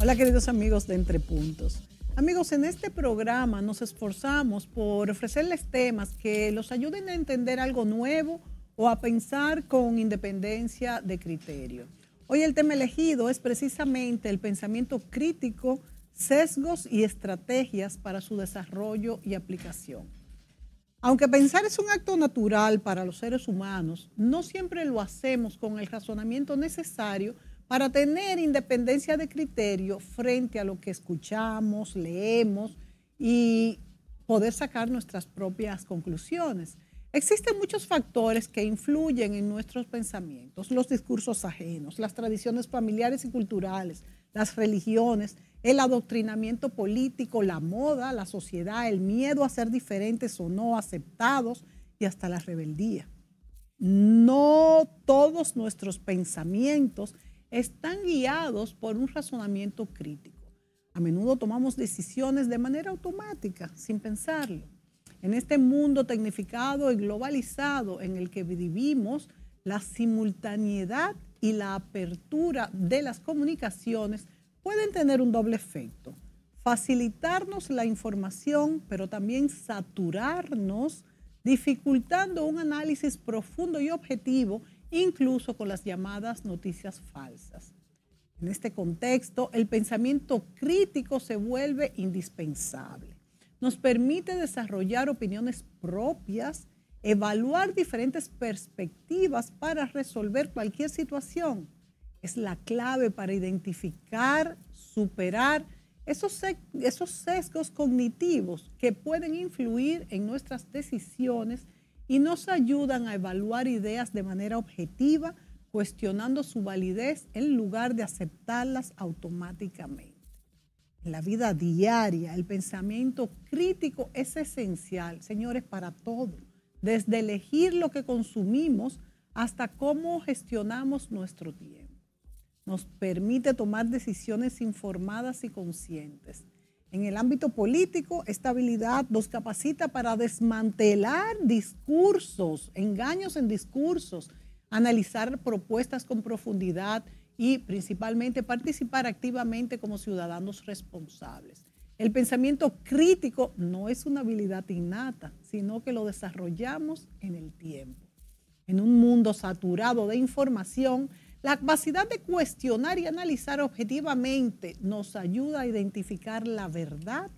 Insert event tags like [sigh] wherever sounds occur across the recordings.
Hola queridos amigos de Entre Puntos. Amigos, en este programa nos esforzamos por ofrecerles temas que los ayuden a entender algo nuevo o a pensar con independencia de criterio. Hoy el tema elegido es precisamente el pensamiento crítico, sesgos y estrategias para su desarrollo y aplicación. Aunque pensar es un acto natural para los seres humanos, no siempre lo hacemos con el razonamiento necesario para tener independencia de criterio frente a lo que escuchamos, leemos y poder sacar nuestras propias conclusiones. Existen muchos factores que influyen en nuestros pensamientos, los discursos ajenos, las tradiciones familiares y culturales, las religiones, el adoctrinamiento político, la moda, la sociedad, el miedo a ser diferentes o no aceptados y hasta la rebeldía. No todos nuestros pensamientos están guiados por un razonamiento crítico. A menudo tomamos decisiones de manera automática, sin pensarlo en este mundo tecnificado y globalizado en el que vivimos, la simultaneidad y la apertura de las comunicaciones pueden tener un doble efecto. Facilitarnos la información, pero también saturarnos, dificultando un análisis profundo y objetivo, incluso con las llamadas noticias falsas. En este contexto, el pensamiento crítico se vuelve indispensable nos permite desarrollar opiniones propias, evaluar diferentes perspectivas para resolver cualquier situación. Es la clave para identificar, superar esos, esos sesgos cognitivos que pueden influir en nuestras decisiones y nos ayudan a evaluar ideas de manera objetiva, cuestionando su validez en lugar de aceptarlas automáticamente en la vida diaria, el pensamiento crítico es esencial, señores, para todo. Desde elegir lo que consumimos hasta cómo gestionamos nuestro tiempo. Nos permite tomar decisiones informadas y conscientes. En el ámbito político, esta habilidad nos capacita para desmantelar discursos, engaños en discursos, analizar propuestas con profundidad, y principalmente participar activamente como ciudadanos responsables. El pensamiento crítico no es una habilidad innata, sino que lo desarrollamos en el tiempo. En un mundo saturado de información, la capacidad de cuestionar y analizar objetivamente nos ayuda a identificar la verdad,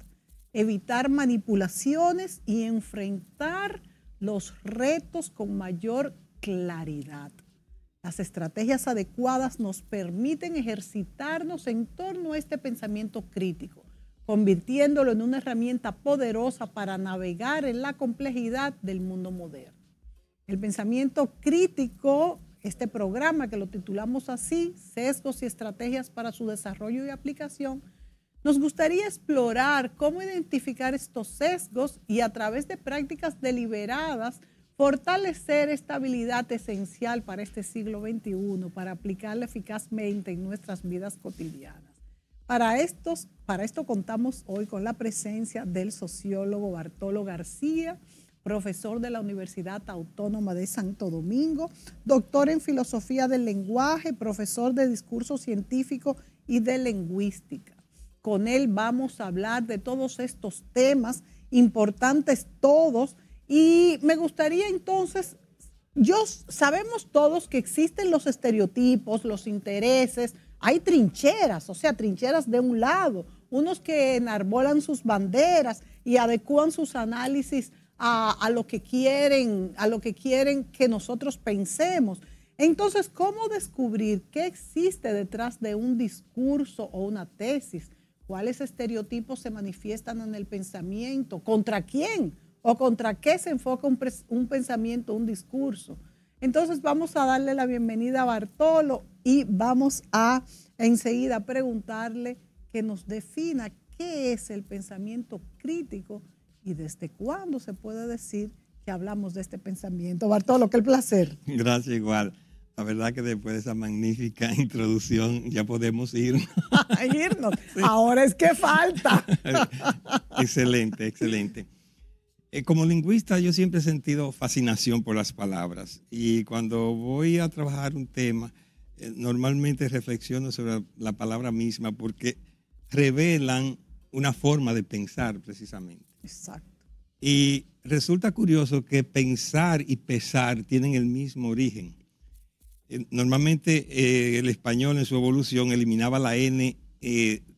evitar manipulaciones y enfrentar los retos con mayor claridad. Las estrategias adecuadas nos permiten ejercitarnos en torno a este pensamiento crítico, convirtiéndolo en una herramienta poderosa para navegar en la complejidad del mundo moderno. El pensamiento crítico, este programa que lo titulamos así, Sesgos y Estrategias para su Desarrollo y Aplicación, nos gustaría explorar cómo identificar estos sesgos y a través de prácticas deliberadas, Fortalecer esta habilidad esencial para este siglo XXI, para aplicarla eficazmente en nuestras vidas cotidianas. Para, para esto contamos hoy con la presencia del sociólogo Bartolo García, profesor de la Universidad Autónoma de Santo Domingo, doctor en filosofía del lenguaje, profesor de discurso científico y de lingüística. Con él vamos a hablar de todos estos temas importantes todos y me gustaría entonces, yo sabemos todos que existen los estereotipos, los intereses, hay trincheras, o sea, trincheras de un lado, unos que enarbolan sus banderas y adecuan sus análisis a, lo que quieren, a lo que quieren que nosotros pensemos. Entonces, ¿cómo descubrir qué existe detrás de un discurso o una tesis? ¿Cuáles estereotipos se manifiestan en el pensamiento? ¿Contra quién? o contra qué se enfoca un, pensamiento, un discurso. Entonces vamos a darle la bienvenida a Bartolo y vamos a enseguida preguntarle que nos defina qué es el pensamiento crítico y desde cuándo se puede decir que hablamos de este pensamiento. Bartolo, qué placer. Gracias igual. La verdad que después de esa magnífica [laughs] introducción ya podemos irnos. [laughs] irnos. Ahora es que falta. [laughs] excelente, excelente. Eh, como lingüista yo siempre he sentido fascinación por las palabras y cuando voy a trabajar un tema, eh, normalmente reflexiono sobre la palabra misma porque revelan una forma de pensar precisamente. Exacto. Y resulta curioso que pensar y pesar tienen el mismo origen. Eh, normalmente el español en su evolución eliminaba la N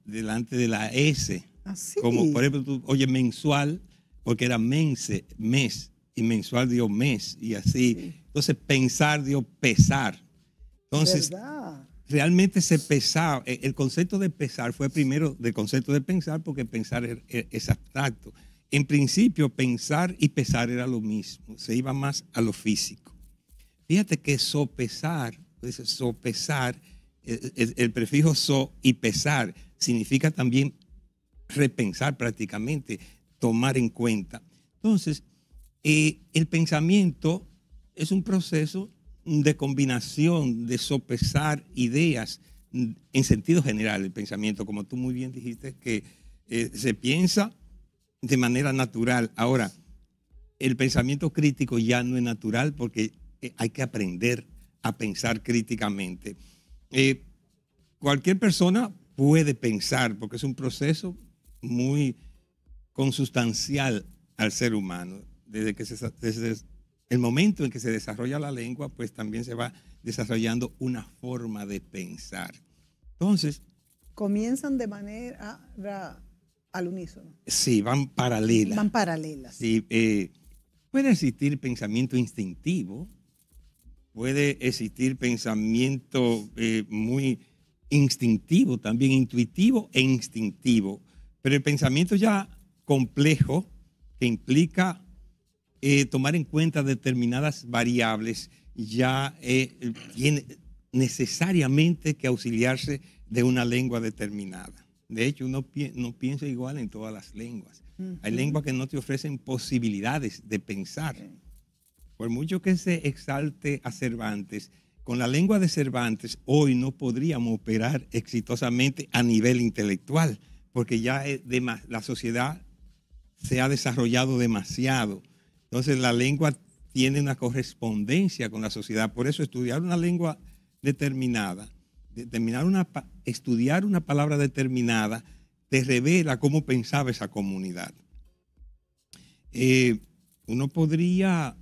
delante de la S. Así. Ah, como por ejemplo, tú oyes mensual, porque era mense, mes, y mensual dio mes, y así. Entonces, pensar dio pesar. Entonces, realmente se pesaba. E, el concepto de pesar fue primero del concepto de pensar, porque pensar er, er, es abstracto. En principio, pensar y pesar era lo mismo, se iba más a lo físico. Fíjate que sopesar, pues, sopesar, e, e, el, el prefijo so y pesar significa también repensar prácticamente tomar en cuenta. Entonces, eh, el pensamiento es un proceso de combinación, de sopesar ideas mm, en sentido general, el pensamiento, como tú muy bien dijiste, que eh, se piensa de manera natural. Ahora, el pensamiento crítico ya no es natural porque eh, hay que aprender a pensar críticamente. cualquier persona puede pensar porque es un proceso muy consustancial al ser humano. Desde, que se, el momento en que se desarrolla la lengua, pues también se va desarrollando una forma de pensar. Entonces... Comienzan de manera al unísono. Sí, van paralelas. Van paralelas. Sí, eh, puede existir pensamiento instintivo, puede existir pensamiento eh, muy instintivo, también intuitivo e instintivo, pero el pensamiento ya complejo que implica eh, tomar en cuenta determinadas variables, ya eh, tiene necesariamente que auxiliarse de una lengua determinada. De hecho, uno no piensa igual en todas las lenguas. Hay lenguas que no te ofrecen posibilidades de pensar. Por mucho que se exalte a Cervantes, con la lengua de Cervantes hoy no podríamos operar exitosamente a nivel intelectual, porque ya de la sociedad se ha desarrollado demasiado. Entonces la lengua tiene una correspondencia con la sociedad. Por eso estudiar una lengua determinada, estudiar una palabra determinada, te revela cómo pensaba esa comunidad. Eh, uno podría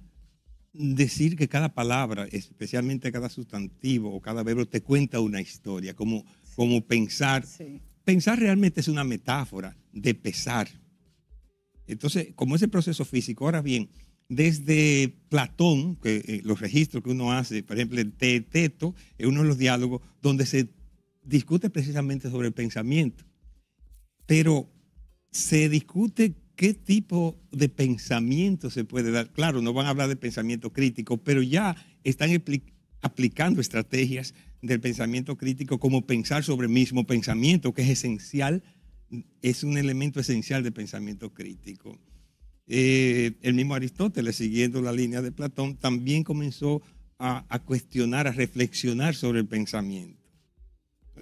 decir que cada palabra, especialmente cada sustantivo o cada verbo, te cuenta una historia, como, como pensar. Pensar realmente es una metáfora de pesar entonces, como ese proceso físico, ahora bien, desde Platón, eh, los registros que uno hace, por ejemplo, el Teto, es uno de los diálogos donde se discute precisamente sobre el pensamiento. Pero se discute qué tipo de pensamiento se puede dar. Claro, no van a hablar de pensamiento crítico, pero ya están aplicando estrategias del pensamiento crítico como pensar sobre el mismo pensamiento, que es esencial es un elemento esencial del pensamiento crítico. Eh, el mismo Aristóteles, siguiendo la línea de Platón, también comenzó a, cuestionar, a reflexionar sobre el pensamiento.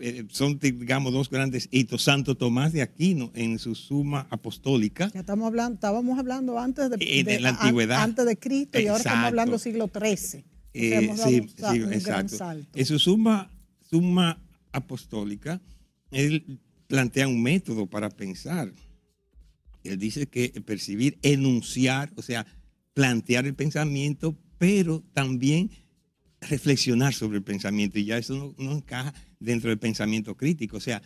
Eh, son, digamos, dos grandes hitos. Santo Tomás de Aquino en su suma apostólica. Ya estamos hablando, estábamos hablando antes de, la antigüedad. antes de Cristo y ahora estamos hablando siglo XIII. Eh, sí, exacto. En su suma, suma apostólica, él plantea un método para pensar. Él dice que percibir, enunciar, o sea, plantear el pensamiento, pero también reflexionar sobre el pensamiento. Y ya eso no, encaja dentro del pensamiento crítico. O sea,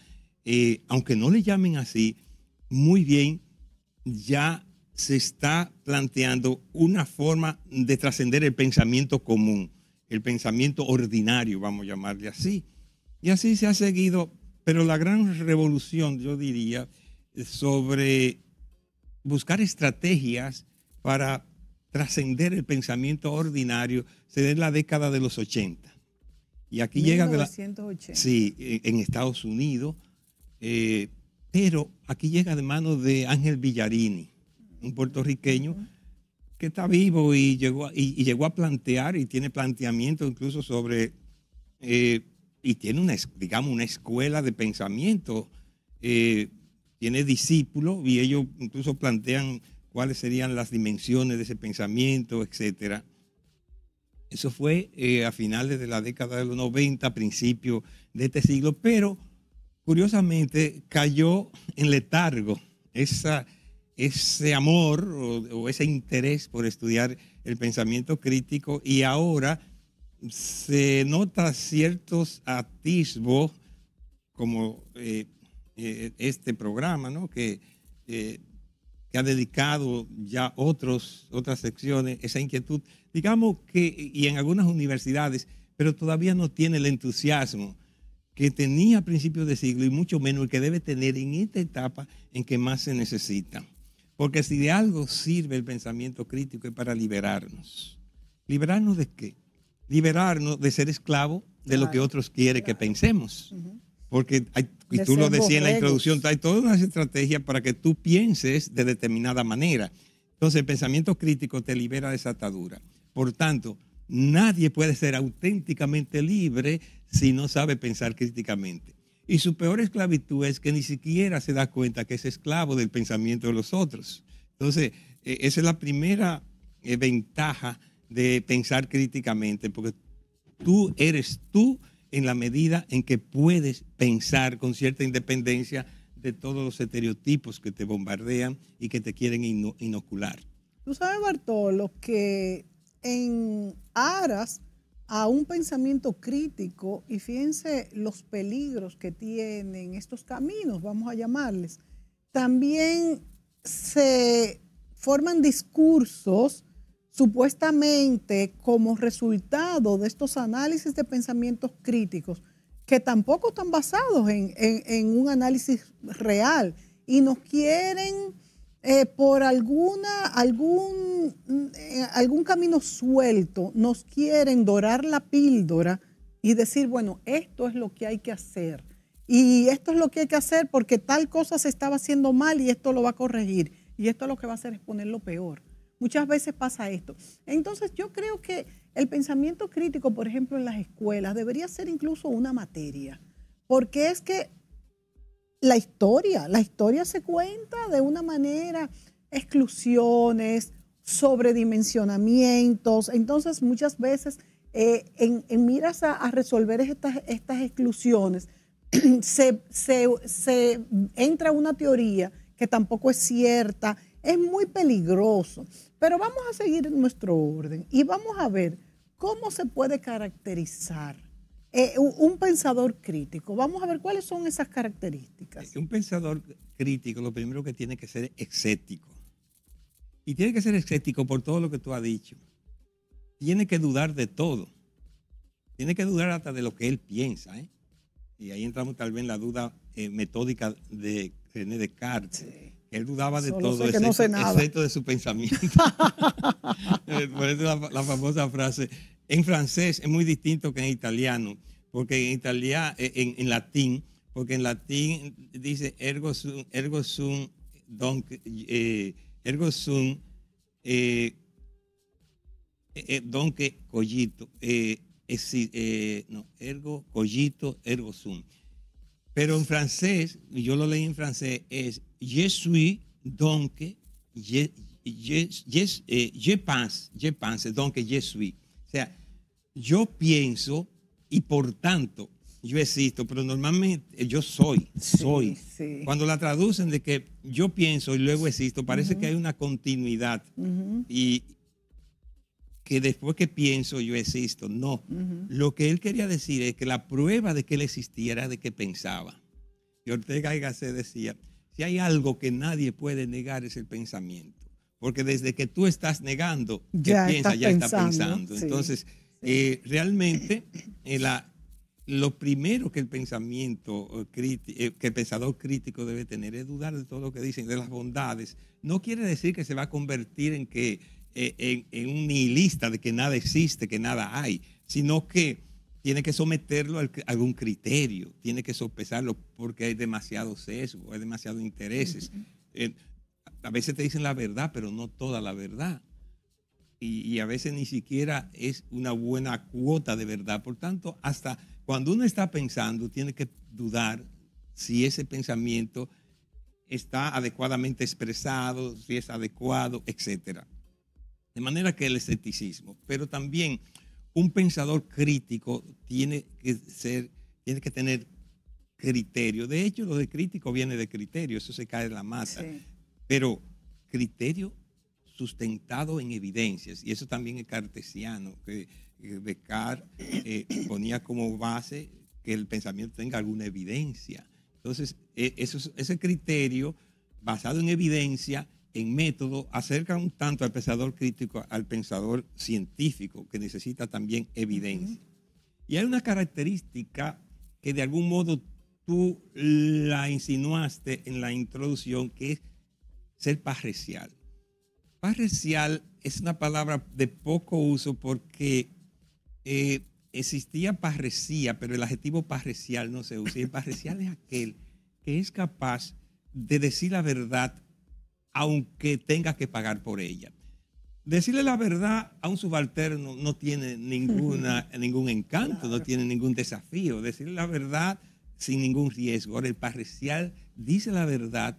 eh, aunque no le llamen así, muy bien, ya se está planteando una forma de trascender el pensamiento común, el pensamiento ordinario, vamos a llamarle así. Y así se ha seguido pero la gran revolución, yo diría, sobre buscar estrategias para trascender el pensamiento ordinario, se da en la década de los 80. Y aquí llega de la, sí, e, en Estados Unidos, eh, pero aquí llega de mano de Ángel Villarini, un puertorriqueño que está vivo y llegó, y, llegó a plantear y tiene planteamiento incluso sobre eh, y tiene una, digamos, una escuela de pensamiento, eh, tiene discípulos y ellos incluso plantean cuáles serían las dimensiones de ese pensamiento, etc. Eso fue eh, a finales de la década de los 90, a principios de este siglo, pero curiosamente cayó en letargo esa, ese amor o ese interés por estudiar el pensamiento crítico y ahora se nota ciertos atisbos, como eh, eh, este programa, ¿no? Que, eh, que ha dedicado ya otros, otras secciones, esa inquietud, digamos que, y en algunas universidades, pero todavía no tiene el entusiasmo que tenía a principios de siglo y mucho menos el que debe tener en esta etapa en que más se necesita. Porque si de algo sirve el pensamiento crítico es para liberarnos. ¿Liberarnos de qué? liberarnos de ser esclavo de lo que otros quieren que pensemos. Porque hay, y tú lo decías en la introducción, hay toda una estrategia para que tú pienses de determinada manera. Entonces, el pensamiento crítico te libera de esa atadura. Por tanto, nadie puede ser auténticamente libre si no sabe pensar críticamente. Y su peor esclavitud es que ni siquiera se da cuenta que es esclavo del pensamiento de los otros. Entonces, eh, esa es la primera eh, ventaja de pensar críticamente, porque tú eres tú en la medida en que puedes pensar con cierta independencia de todos los estereotipos que te bombardean y que te quieren inocular. Tú sabes, Bartolo, que en aras a un pensamiento crítico y fíjense los peligros que tienen estos caminos, vamos a llamarles, también se forman discursos supuestamente como resultado de estos análisis de pensamientos críticos que tampoco están basados en, un análisis real y nos quieren eh, por alguna, algún, eh, algún camino suelto, nos quieren dorar la píldora y decir, bueno, esto es lo que hay que hacer. Y esto es lo que hay que hacer porque tal cosa se estaba haciendo mal y esto lo va a corregir. Y esto lo que va a hacer es ponerlo peor. Muchas veces pasa esto. Entonces yo creo que el pensamiento crítico, por ejemplo, en las escuelas debería ser incluso una materia, porque es que la historia, la historia se cuenta de una manera, exclusiones, sobredimensionamientos, entonces muchas veces eh, en, miras a, resolver estas, estas exclusiones, [clears throat] se entra una teoría que tampoco es cierta es muy peligroso. Pero vamos a seguir en nuestro orden y vamos a ver cómo se puede caracterizar eh, un pensador crítico. Vamos a ver cuáles son esas características. Un pensador crítico lo primero que tiene que ser es escéptico. Y tiene que ser escéptico por todo lo que tú has dicho. Tiene que dudar de todo. Tiene que dudar hasta de lo que él piensa. ¿eh? Y ahí entramos tal vez en la duda eh, metódica de René Descartes. Sí él dudaba de todo, excepto, excepto, de su pensamiento. [laughs] Eh, por eso la, famosa frase. En francés es muy distinto que en italiano, porque en, eh, en, latín, porque en latín dice ergo sum, ergo sum, donc, eh, ergo sum, donque collito, no, ergo collito, ergo sum. Pero en francés, yo lo leí en francés, es je suis donc, je, je, eh, je, pense, je pense, donc je suis. O sea, yo pienso y por tanto yo existo, pero normalmente yo soy, soy. Cuando la traducen de que yo pienso y luego existo, parece que hay una continuidad. y, que después que pienso yo existo. No, lo que él quería decir es que la prueba de que él existía era de que pensaba. Y Ortega y Gasset decía, si hay algo que nadie puede negar es el pensamiento. Porque desde que tú estás negando, ya ya está pensando. Entonces, eh, realmente eh, la, lo primero que el pensamiento eh, que el pensador crítico debe tener es dudar de todo lo que dicen, de las bondades. No quiere decir que se va a convertir en que eh, en, un nihilista de que nada existe, que nada hay, sino que tiene que someterlo a algún criterio, tiene que sopesarlo porque hay demasiado sesgo, hay demasiados intereses. Eh, a veces te dicen la verdad, pero no toda la verdad. Y, y, a veces ni siquiera es una buena cuota de verdad. Por tanto, hasta cuando uno está pensando, tiene que dudar si ese pensamiento está adecuadamente expresado, si es adecuado, etcétera. De manera que el escepticismo, pero también un pensador crítico tiene que ser, tiene que tener criterio. De hecho, lo de crítico viene de criterio, eso se cae en la masa. Pero criterio sustentado en evidencias, y eso también es cartesiano, que Descartes eh, [coughs] ponía como base que el pensamiento tenga alguna evidencia. Entonces, e, ese criterio basado en evidencia en método acerca un tanto al pensador crítico, al pensador científico, que necesita también evidencia. Y hay una característica que de algún modo tú la insinuaste en la introducción, que es ser parrecial. Parrecial es una palabra de poco uso porque eh, existía parresía, pero el adjetivo parrecial no se usa. Y el parrecial es aquel que es capaz de decir la verdad aunque tengas que pagar por ella. Decirle la verdad a un subalterno no tiene ninguna, [laughs] ningún encanto, no tiene ningún desafío. Decirle la verdad sin ningún riesgo. Ahora, el parrecial dice la verdad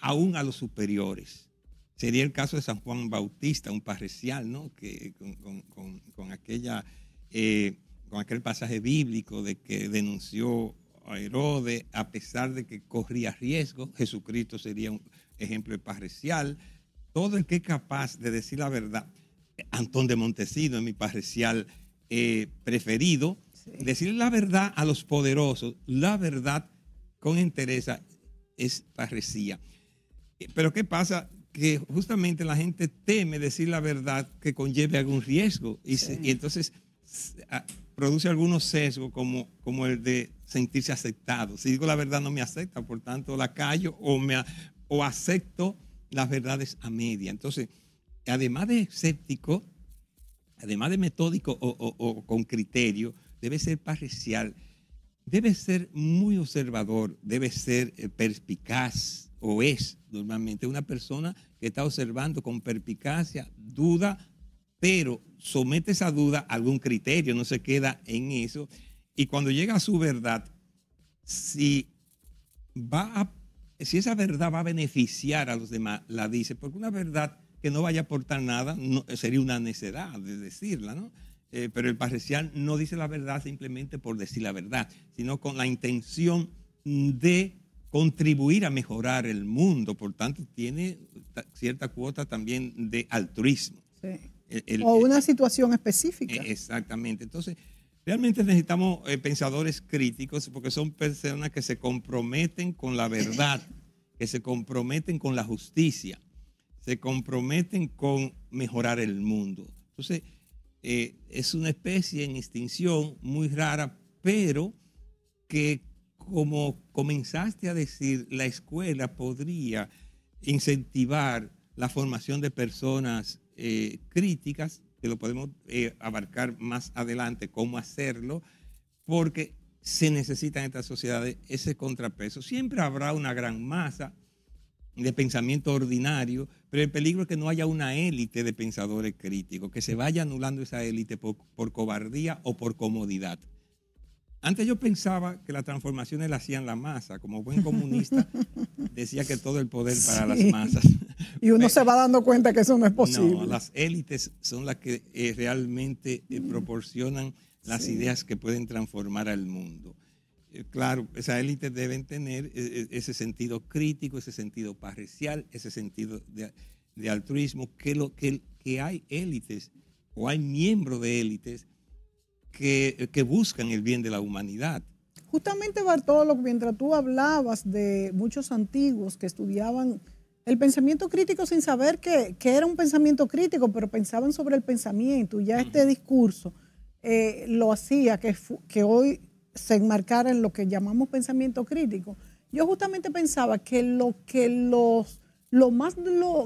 aún a los superiores. Sería el caso de San Juan Bautista, un parrecial, ¿no? Que con, aquella, eh, con aquel pasaje bíblico de que denunció a Herodes a pesar de que corría riesgo, Jesucristo sería un, ejemplo parrecial, todo el que es capaz de decir la verdad. Antón de Montesino es mi parrecial eh, preferido. Decir la verdad a los poderosos, la verdad con interés es parresía. Eh, pero ¿qué pasa? Que justamente la gente teme decir la verdad que conlleve algún riesgo y, entonces ah, produce algunos sesgos como, como el de sentirse aceptado. Si digo la verdad no me acepta, por tanto la callo o me, o acepto las verdades a media. Entonces, además de escéptico, además de metódico o, o con criterio, debe ser parcial, debe ser muy observador, debe ser eh, perspicaz o es normalmente una persona que está observando con perspicacia, duda, pero somete esa duda a algún criterio, no se queda en eso. Y cuando llega a su verdad, si va a si esa verdad va a beneficiar a los demás, la dice, porque una verdad que no vaya a aportar nada sería una necedad de decirla, ¿no? Eh, pero el parcial no dice la verdad simplemente por decir la verdad, sino con la intención de contribuir a mejorar el mundo, por tanto tiene cierta cuota también de altruismo. Sí. o una situación específica. E, exactamente. Entonces, Realmente necesitamos eh, pensadores críticos porque son personas que se comprometen con la verdad, que se comprometen con la justicia, se comprometen con mejorar el mundo. Entonces, eh, es una especie en extinción muy rara, pero que como comenzaste a decir, la escuela podría incentivar la formación de personas eh, críticas lo podemos eh, abarcar más adelante, cómo hacerlo, porque se necesita en estas sociedades ese contrapeso. Siempre habrá una gran masa de pensamiento ordinario, pero el peligro es que no haya una élite de pensadores críticos, que se vaya anulando esa élite por, cobardía o por comodidad. Antes yo pensaba que las transformaciones las hacían la masa. Como buen comunista, [laughs] decía que todo el poder para las masas. Y uno se va dando cuenta que eso no es posible. No, las élites son las que eh, realmente eh, proporcionan las ideas que pueden transformar al mundo. Eh, claro, esas élites deben tener ese sentido crítico, ese sentido parcial, ese sentido de, altruismo, que, lo, que, que hay élites o hay miembros de élites que, que buscan el bien de la humanidad. Justamente, Bartolo, mientras tú hablabas de muchos antiguos que estudiaban el pensamiento crítico sin saber que, era un pensamiento crítico, pero pensaban sobre el pensamiento. Ya este discurso eh, lo hacía que, hoy se enmarcara en lo que llamamos pensamiento crítico. Yo justamente pensaba que lo que los lo más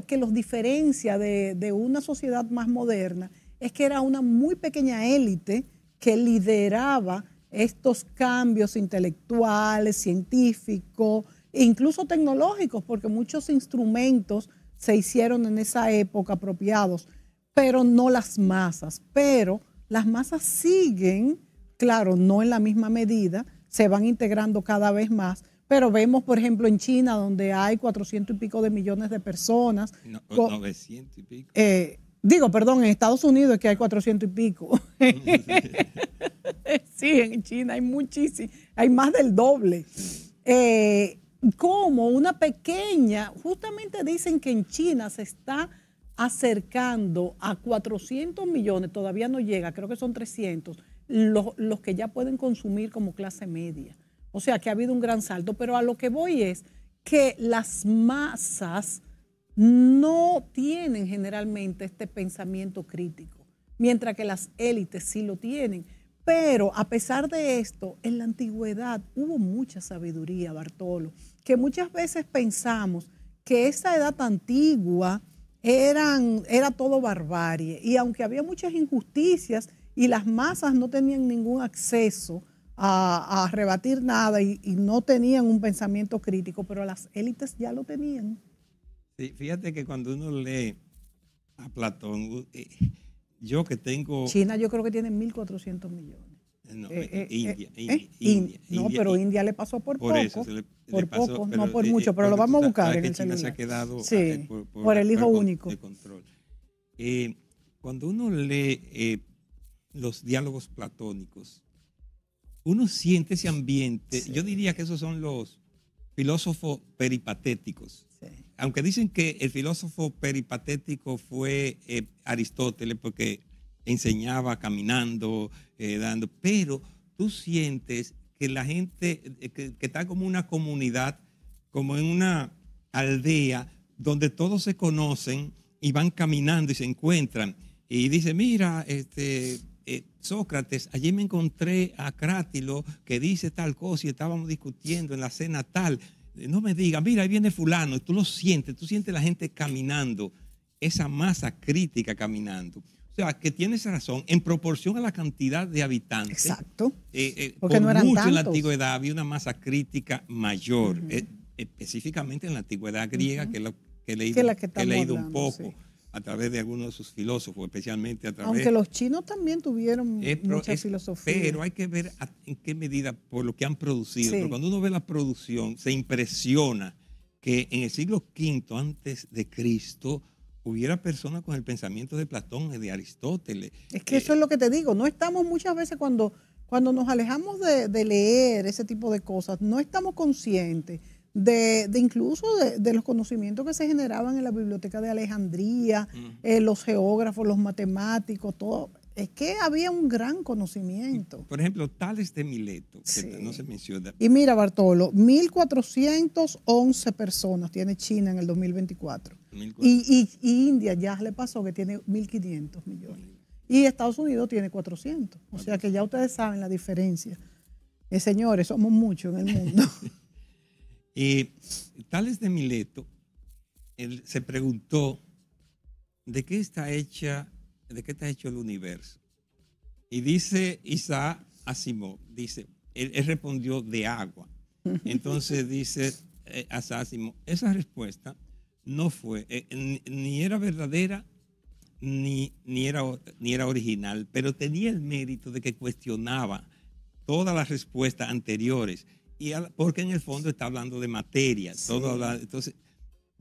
que los diferencia de, de una sociedad más moderna es que era una muy pequeña élite que lideraba estos cambios intelectuales, científicos, e incluso tecnológicos, porque muchos instrumentos se hicieron en esa época apropiados, pero no las masas. Pero las masas siguen, claro, no en la misma medida, se van integrando cada vez más, pero vemos, por ejemplo, en China, donde hay 400 y pico de millones de personas. 900 y pico. Eh, digo, perdón, en Estados Unidos es que hay 400 y pico. [laughs] sí, en China hay muchísimo, hay más del doble. Eh, como una pequeña, justamente dicen que en China se está acercando a 400 millones, todavía no llega, creo que son 300, los, los que ya pueden consumir como clase media. O sea que ha habido un gran salto, pero a lo que voy es que las masas no tienen generalmente este pensamiento crítico, mientras que las élites sí lo tienen. Pero a pesar de esto, en la antigüedad hubo mucha sabiduría, Bartolo, que muchas veces pensamos que esa edad antigua eran, era todo barbarie. Y aunque había muchas injusticias y las masas no tenían ningún acceso a, rebatir nada y, no tenían un pensamiento crítico, pero las élites ya lo tenían. Sí, fíjate que cuando uno lee a Platón... Eh, yo que tengo... China yo creo que tiene 1.400 millones. No, India, no, pero India le pasó por, poco. Eso, por poco, no por eh, eh, mucho, pero lo vamos a buscar en el China se ha quedado sí, eh, por, el hijo único. cuando uno lee los diálogos platónicos, uno siente ese ambiente. Yo diría que esos son los filósofos peripatéticos. Sí aunque dicen que el filósofo peripatético fue eh, Aristóteles porque enseñaba caminando, eh, dando, pero tú sientes que la gente, eh, que, está como una comunidad, como en una aldea donde todos se conocen y van caminando y se encuentran. Y dice, mira, este, Sócrates, allí me encontré a Crátilo que dice tal cosa y estábamos discutiendo en la cena tal no me digan, mira, ahí viene fulano, tú lo sientes, tú sientes la gente caminando, esa masa crítica caminando. O sea, que tienes razón, en proporción a la cantidad de habitantes. Exacto. Eh, eh, Porque no eran mucho tantos. en la antigüedad había una masa crítica mayor, eh, específicamente en la antigüedad griega, que, lo, que, he leído, que, he leído un poco a través de algunos de sus filósofos, especialmente a través... Aunque los chinos también tuvieron muchas eh, mucha filosofía. Pero hay que ver en qué medida por lo que han producido. cuando uno ve la producción, se impresiona que en el siglo V antes de Cristo hubiera personas con el pensamiento de Platón y de Aristóteles. Es que eso eh, es lo que te digo, no estamos muchas veces cuando, cuando nos alejamos de leer ese tipo de cosas, no estamos conscientes de, incluso de, los conocimientos que se generaban en la biblioteca de Alejandría, mm. eh, los geógrafos, los matemáticos, todo. Es que había un gran conocimiento. Por ejemplo, Tales de Mileto, que no se menciona. Y mira, Bartolo, 1.411 personas tiene China en el 2024. Y, India ya le pasó que tiene 1.500 millones. Y Estados Unidos tiene 400. O sea que ya ustedes saben la diferencia. Eh, señores, somos muchos en el mundo. [laughs] Y Tales de Mileto se preguntó de qué está hecha, de qué está hecho el universo. Y dice Isaac Asimov, dice, él, respondió de agua. [laughs] Entonces dice eh, esa respuesta no fue, eh, ni era verdadera, ni, era, ni era original, pero tenía el mérito de que cuestionaba todas las respuestas anteriores porque en el fondo está hablando de materia. entonces,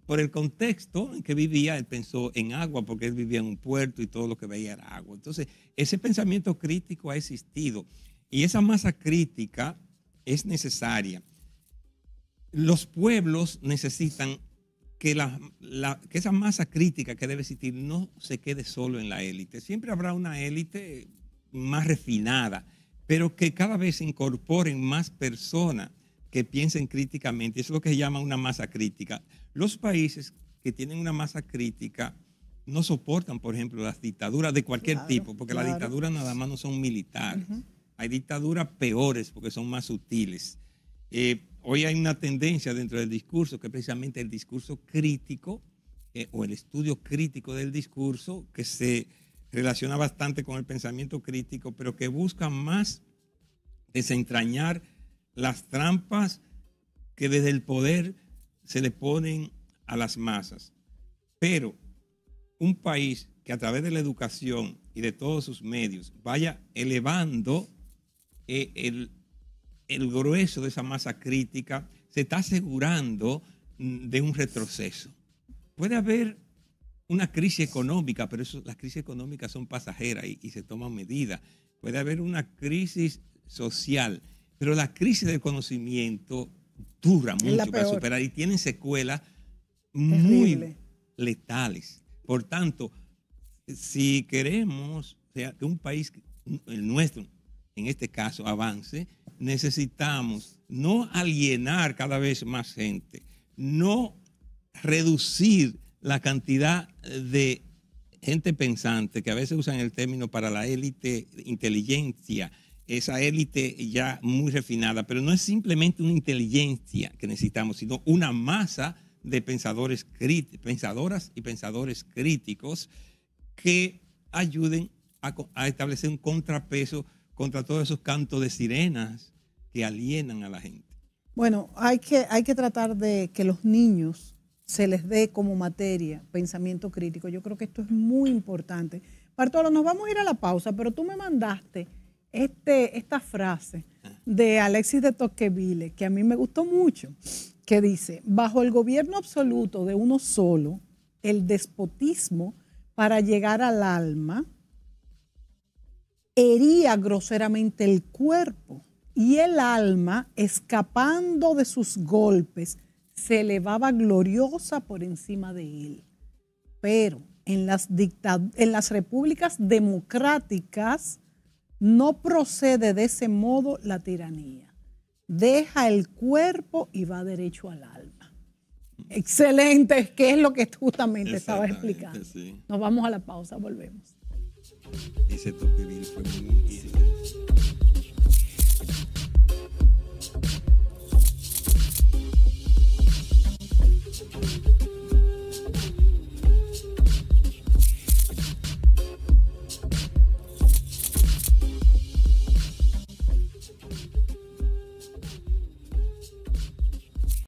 por el contexto en que vivía, él pensó en agua, porque él vivía en un puerto y todo lo que veía era agua. Entonces, ese pensamiento crítico ha existido y esa masa crítica es necesaria. Los pueblos necesitan que, que esa masa crítica que debe existir no se quede solo en la élite. Siempre habrá una élite más refinada, pero que cada vez se incorporen más personas que piensen críticamente. Eso es lo que se llama una masa crítica. Los países que tienen una masa crítica no soportan, por ejemplo, las dictaduras de cualquier tipo, porque las dictaduras nada más no son militares. Hay dictaduras peores porque son más sutiles. Eh, hoy hay una tendencia dentro del discurso que precisamente el discurso crítico eh, o el estudio crítico del discurso que se relaciona bastante con el pensamiento crítico, pero que busca más desentrañar las trampas que desde el poder se le ponen a las masas. Pero un país que a través de la educación y de todos sus medios vaya elevando eh, el, el grueso de esa masa crítica, se está asegurando mm, de un retroceso. Puede haber una crisis económica, pero eso, las crisis económicas son pasajeras y, se toman medidas. Puede haber una crisis social, pero la crisis del conocimiento dura mucho para superar y tienen secuelas muy letales. Por tanto, si queremos sea, que un país, el nuestro, en este caso, avance, necesitamos no alienar cada vez más gente, no reducir la cantidad de gente pensante, que a veces usan el término para la élite inteligencia, esa élite ya muy refinada, pero no es simplemente una inteligencia que necesitamos, sino una masa de pensadores pensadoras y pensadores críticos que ayuden a, establecer un contrapeso contra todos esos cantos de sirenas que alienan a la gente. Bueno, hay que, hay que tratar de que los niños se les dé como materia pensamiento crítico. Yo creo que esto es muy importante. Bartolo, nos vamos a ir a la pausa, pero tú me mandaste este, esta frase de Alexis de Tocqueville, que a mí me gustó mucho, que dice, bajo el gobierno absoluto de uno solo, el despotismo para llegar al alma hería groseramente el cuerpo y el alma, escapando de sus golpes, se elevaba gloriosa por encima de él. Pero en las, en las repúblicas democráticas no procede de ese modo la tiranía. Deja el cuerpo y va derecho al alma. Excelente, que es lo que justamente estaba explicando. Nos vamos a la pausa, volvemos.